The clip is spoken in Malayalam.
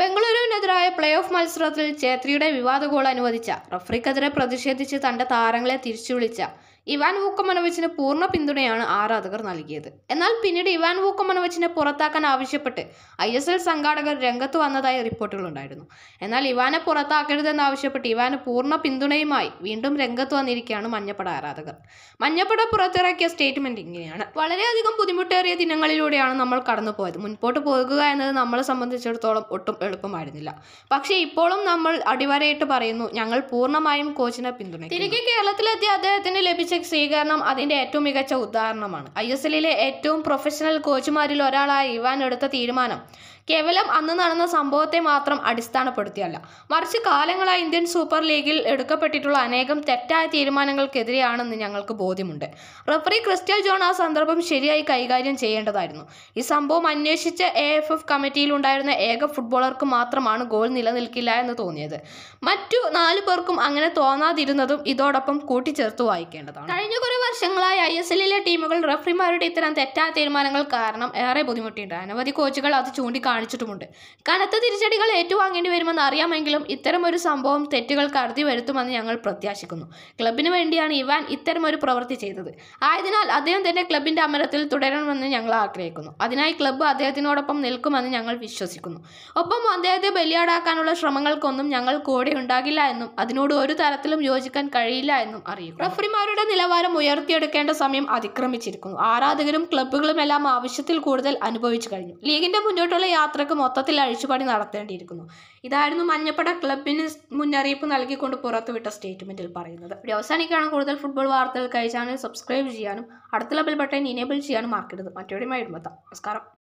ബംഗളൂരുവിനെതിരായ പ്ലേ ഓഫ് മത്സരത്തിൽ ഛേത്രിയുടെ വിവാദ ഗോൾ അനുവദിച്ച റഫറിക്കെതിരെ പ്രതിഷേധിച്ച് തന്റെ താരങ്ങളെ തിരിച്ചു വിളിച്ച ഇവാൻ വൂക്കമനോവിച്ചിന് പൂർണ്ണ പിന്തുണയാണ് ആരാധകർ നൽകിയത് എന്നാൽ പിന്നീട് ഇവാൻ വൂക്കമനോവിച്ചിനെ പുറത്താക്കാൻ ആവശ്യപ്പെട്ട് ഐ എസ് എൽ സംഘാടകർ രംഗത്ത് വന്നതായി റിപ്പോർട്ടുകളുണ്ടായിരുന്നു എന്നാൽ ഇവാനെ പുറത്താക്കരുതെന്നാവശ്യപ്പെട്ട് ഇവാന് പൂർണ്ണ പിന്തുണയുമായി വീണ്ടും രംഗത്ത് വന്നിരിക്കുകയാണ് മഞ്ഞപ്പട ആരാധകർ മഞ്ഞപ്പട പുറത്തിറക്കിയ സ്റ്റേറ്റ്മെന്റ് ഇങ്ങനെയാണ് വളരെയധികം ബുദ്ധിമുട്ടേറിയ ദിനങ്ങളിലൂടെയാണ് നമ്മൾ കടന്നുപോയത് മുൻപോട്ട് പോകുക എന്നത് നമ്മളെ സംബന്ധിച്ചിടത്തോളം ഒട്ടും എളുപ്പമായിരുന്നില്ല പക്ഷേ ഇപ്പോഴും നമ്മൾ അടിവരയിട്ട് പറയുന്നു ഞങ്ങൾ പൂർണ്ണമായും കോച്ചിനെ പിന്തുണയ്ക്കും തിരികെ കേരളത്തിലെത്തിയ അദ്ദേഹത്തിന് ലഭിച്ച കോച്ചിങ് സ്വീകരണം അതിൻ്റെ ഏറ്റവും മികച്ച ഉദാഹരണമാണ് ഐ എസ് എല്ലിലെ ഏറ്റവും പ്രൊഫഷണൽ കോച്ചുമാരിൽ ഒരാളായ ഇവാൻ എടുത്ത തീരുമാനം കേവലം അന്ന് നടന്ന സംഭവത്തെ മാത്രം അടിസ്ഥാനപ്പെടുത്തിയല്ല മറിച്ച് കാലങ്ങളായി ഇന്ത്യൻ സൂപ്പർ ലീഗിൽ എടുക്കപ്പെട്ടിട്ടുള്ള അനേകം തെറ്റായ തീരുമാനങ്ങൾക്കെതിരെയാണെന്ന് ഞങ്ങൾക്ക് ബോധ്യമുണ്ട് റഫറി ക്രിസ്റ്റൽ ജോൺ ആ സന്ദർഭം ശരിയായി കൈകാര്യം ചെയ്യേണ്ടതായിരുന്നു ഈ സംഭവം അന്വേഷിച്ച എ എഫ് എഫ് കമ്മിറ്റിയിലുണ്ടായിരുന്ന ഏക ഫുട്ബോളർക്ക് മാത്രമാണ് ഗോൾ നിലനിൽക്കില്ല എന്ന് തോന്നിയത് മറ്റു നാലു പേർക്കും അങ്ങനെ തോന്നാതിരുന്നതും ഇതോടൊപ്പം കൂട്ടിച്ചേർത്ത് വായിക്കേണ്ടതാണ് കഴിഞ്ഞ കുറേ വർഷങ്ങളായി ഐ എസ് എല്ലിലെ ടീമുകൾ റഫറിമാരുടെ ഇത്തരം തെറ്റായ തീരുമാനങ്ങൾ കാരണം ഏറെ ബുദ്ധിമുട്ടിയിട്ടുണ്ട് അനവധി കോച്ചുകൾ അത് ചൂണ്ടിക്കാണും കാണിച്ചിട്ടുമുണ്ട് കനത്ത തിരിച്ചടികൾ ഏറ്റുവാങ്ങേണ്ടി വരുമെന്ന് അറിയാമെങ്കിലും ഇത്തരമൊരു സംഭവം തെറ്റുകൾ കടത്തി വരുത്തുമെന്ന് ഞങ്ങൾ പ്രത്യാശിക്കുന്നു ക്ലബിന് വേണ്ടിയാണ് ഇവാൻ ഇത്തരമൊരു പ്രവൃത്തി ചെയ്തത് ആയതിനാൽ അദ്ദേഹം തന്നെ ക്ലബിന്റെ അമരത്തിൽ തുടരണമെന്ന് ഞങ്ങൾ ആഗ്രഹിക്കുന്നു അതിനായി ക്ലബ്ബ് അദ്ദേഹത്തിനോടൊപ്പം നിൽക്കുമെന്ന് ഞങ്ങൾ വിശ്വസിക്കുന്നു ഒപ്പം അദ്ദേഹത്തെ ബലിയാടാക്കാനുള്ള ശ്രമങ്ങൾക്കൊന്നും ഞങ്ങൾ കൂടെ ഉണ്ടാകില്ല എന്നും അതിനോട് ഒരു തരത്തിലും യോജിക്കാൻ കഴിയില്ല എന്നും അറിയും റഫറിമാരുടെ നിലവാരം ഉയർത്തിയെടുക്കേണ്ട സമയം അതിക്രമിച്ചിരിക്കുന്നു ആരാധകരും ക്ലബ്ബുകളും എല്ലാം ആവശ്യത്തിൽ കൂടുതൽ അനുഭവിച്ചു കഴിഞ്ഞു ലീഗിന്റെ മുന്നോട്ടുള്ള യാത്രക്ക് മൊത്തത്തിൽ അഴിച്ചുപണി നടത്തേണ്ടിയിരിക്കുന്നു ഇതായിരുന്നു മഞ്ഞപ്പട ക്ലബിന് മുന്നറിയിപ്പ് നൽകിക്കൊണ്ട് പുറത്തുവിട്ട സ്റ്റേറ്റ്മെൻറ്റിൽ പറയുന്നത് ഇവിടെ അവസാനിക്കാണ് കൂടുതൽ ഫുട്ബോൾ വാർത്തകൾക്കായി ചാനൽ സബ്സ്ക്രൈബ് ചെയ്യാനും അടുത്ത ലെവൽ ബട്ടൺ ഇനേബിൾ ചെയ്യാനും മറക്കരുത് മറ്റൊരു മൈഡ്മത്താം നമസ്കാരം